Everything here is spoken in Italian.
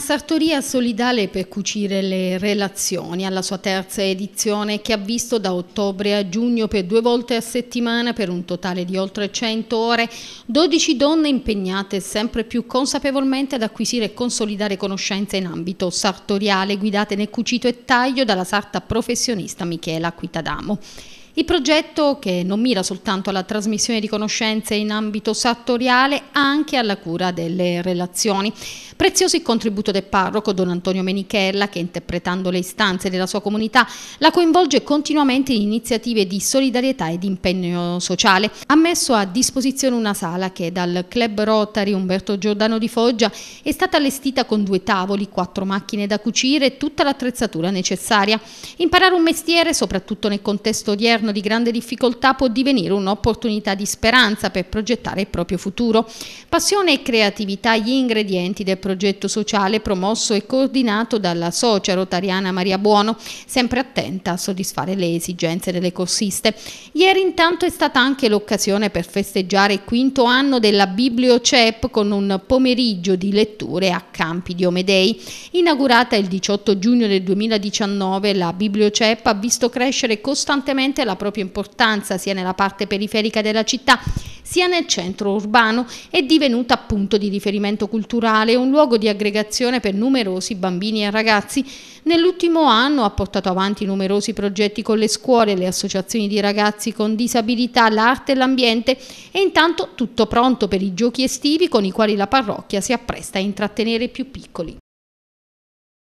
sartoria solidale per cucire le relazioni alla sua terza edizione che ha visto da ottobre a giugno per due volte a settimana per un totale di oltre 100 ore 12 donne impegnate sempre più consapevolmente ad acquisire e consolidare conoscenze in ambito sartoriale guidate nel cucito e taglio dalla sarta professionista Michela Quitadamo. Il progetto, che non mira soltanto alla trasmissione di conoscenze in ambito sartoriale, anche alla cura delle relazioni. Prezioso il contributo del parroco Don Antonio Menichella, che interpretando le istanze della sua comunità, la coinvolge continuamente in iniziative di solidarietà e di impegno sociale. Ha messo a disposizione una sala che dal Club Rotary Umberto Giordano di Foggia è stata allestita con due tavoli, quattro macchine da cucire e tutta l'attrezzatura necessaria. Imparare un mestiere, soprattutto nel contesto odierno, di grande difficoltà può divenire un'opportunità di speranza per progettare il proprio futuro. Passione e creatività gli ingredienti del progetto sociale promosso e coordinato dalla socia rotariana Maria Buono, sempre attenta a soddisfare le esigenze delle corsiste. Ieri intanto è stata anche l'occasione per festeggiare il quinto anno della Bibliocep con un pomeriggio di letture a Campi di Diomedei. Inaugurata il 18 giugno del 2019, la Bibliocep ha visto crescere costantemente la la propria importanza sia nella parte periferica della città sia nel centro urbano, è divenuta punto di riferimento culturale, un luogo di aggregazione per numerosi bambini e ragazzi. Nell'ultimo anno ha portato avanti numerosi progetti con le scuole, le associazioni di ragazzi con disabilità, l'arte e l'ambiente e intanto tutto pronto per i giochi estivi con i quali la parrocchia si appresta a intrattenere i più piccoli.